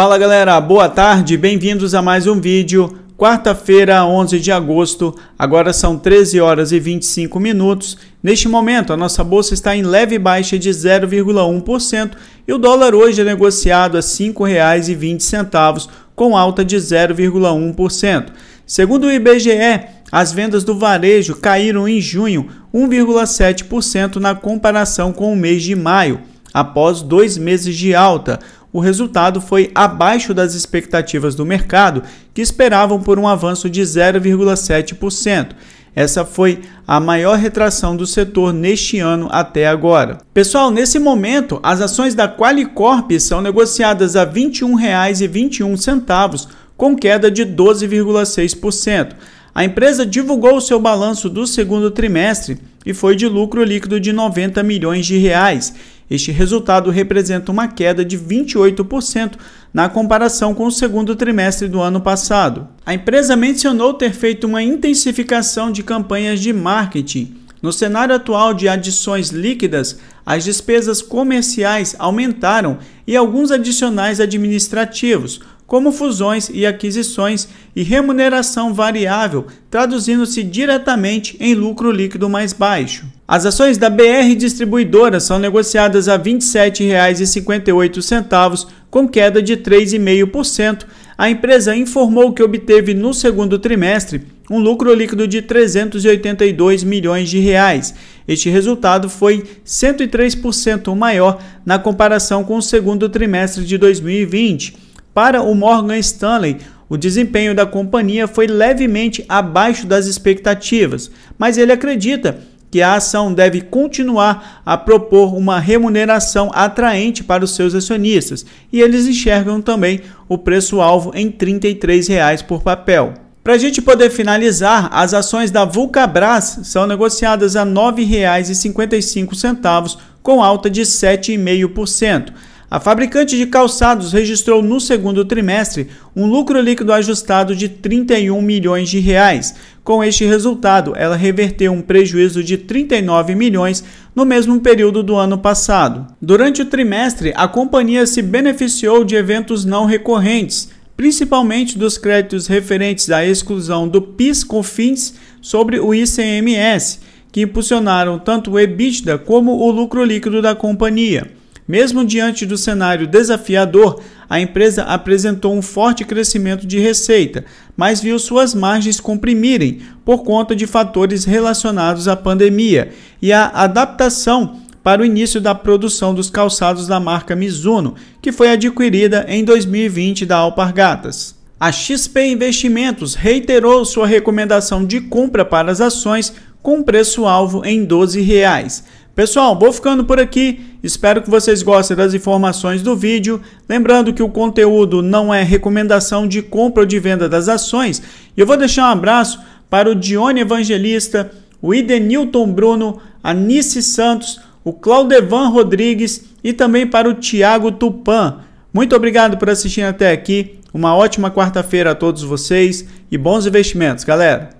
Fala galera, boa tarde, bem-vindos a mais um vídeo. Quarta-feira, 11 de agosto, agora são 13 horas e 25 minutos. Neste momento, a nossa bolsa está em leve baixa de 0,1% e o dólar hoje é negociado a R$ 5,20, com alta de 0,1%. Segundo o IBGE, as vendas do varejo caíram em junho 1,7% na comparação com o mês de maio após dois meses de alta o resultado foi abaixo das expectativas do mercado, que esperavam por um avanço de 0,7%. Essa foi a maior retração do setor neste ano até agora. Pessoal, nesse momento, as ações da Qualicorp são negociadas a R$ 21,21, com queda de 12,6%. A empresa divulgou o seu balanço do segundo trimestre e foi de lucro líquido de 90 milhões de reais este resultado representa uma queda de 28% na comparação com o segundo trimestre do ano passado. A empresa mencionou ter feito uma intensificação de campanhas de marketing. No cenário atual de adições líquidas, as despesas comerciais aumentaram e alguns adicionais administrativos, como fusões e aquisições e remuneração variável, traduzindo-se diretamente em lucro líquido mais baixo. As ações da BR Distribuidora são negociadas a R$ 27,58, com queda de 3,5%. A empresa informou que obteve no segundo trimestre um lucro líquido de 382 milhões de reais. Este resultado foi 103% maior na comparação com o segundo trimestre de 2020. Para o Morgan Stanley, o desempenho da companhia foi levemente abaixo das expectativas, mas ele acredita que a ação deve continuar a propor uma remuneração atraente para os seus acionistas, e eles enxergam também o preço-alvo em R$ 33,00 por papel. Para a gente poder finalizar, as ações da Vulcabras são negociadas a R$ 9,55, com alta de 7,5%. A fabricante de calçados registrou no segundo trimestre um lucro líquido ajustado de 31 milhões de reais. Com este resultado, ela reverteu um prejuízo de 39 milhões no mesmo período do ano passado. Durante o trimestre, a companhia se beneficiou de eventos não recorrentes, principalmente dos créditos referentes à exclusão do PIS/COFINS sobre o ICMS, que impulsionaram tanto o EBITDA como o lucro líquido da companhia. Mesmo diante do cenário desafiador, a empresa apresentou um forte crescimento de receita, mas viu suas margens comprimirem por conta de fatores relacionados à pandemia e à adaptação para o início da produção dos calçados da marca Mizuno, que foi adquirida em 2020 da Alpargatas. A XP Investimentos reiterou sua recomendação de compra para as ações com preço-alvo em R$ 12. Reais. Pessoal, vou ficando por aqui. Espero que vocês gostem das informações do vídeo. Lembrando que o conteúdo não é recomendação de compra ou de venda das ações. E eu vou deixar um abraço para o Dione Evangelista, o Idenilton Bruno, a Nice Santos, o Claudevan Rodrigues e também para o Tiago Tupan. Muito obrigado por assistir até aqui. Uma ótima quarta-feira a todos vocês e bons investimentos, galera!